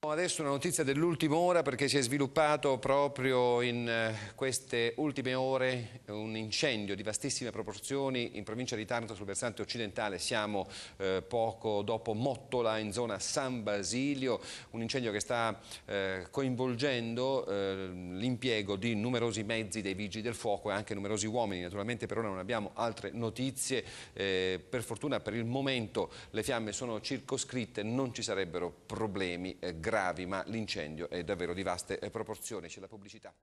Adesso una notizia dell'ultima ora perché si è sviluppato proprio in eh, queste ultime ore un incendio di vastissime proporzioni in provincia di Taranto sul versante occidentale, siamo eh, poco dopo Mottola in zona San Basilio, un incendio che sta eh, coinvolgendo eh, l'impiego di numerosi mezzi dei vigili del fuoco e anche numerosi uomini, naturalmente per ora non abbiamo altre notizie, eh, per fortuna per il momento le fiamme sono circoscritte, non ci sarebbero problemi eh, gravi gravi, ma l'incendio è davvero di vaste eh, proporzioni. C'è la pubblicità.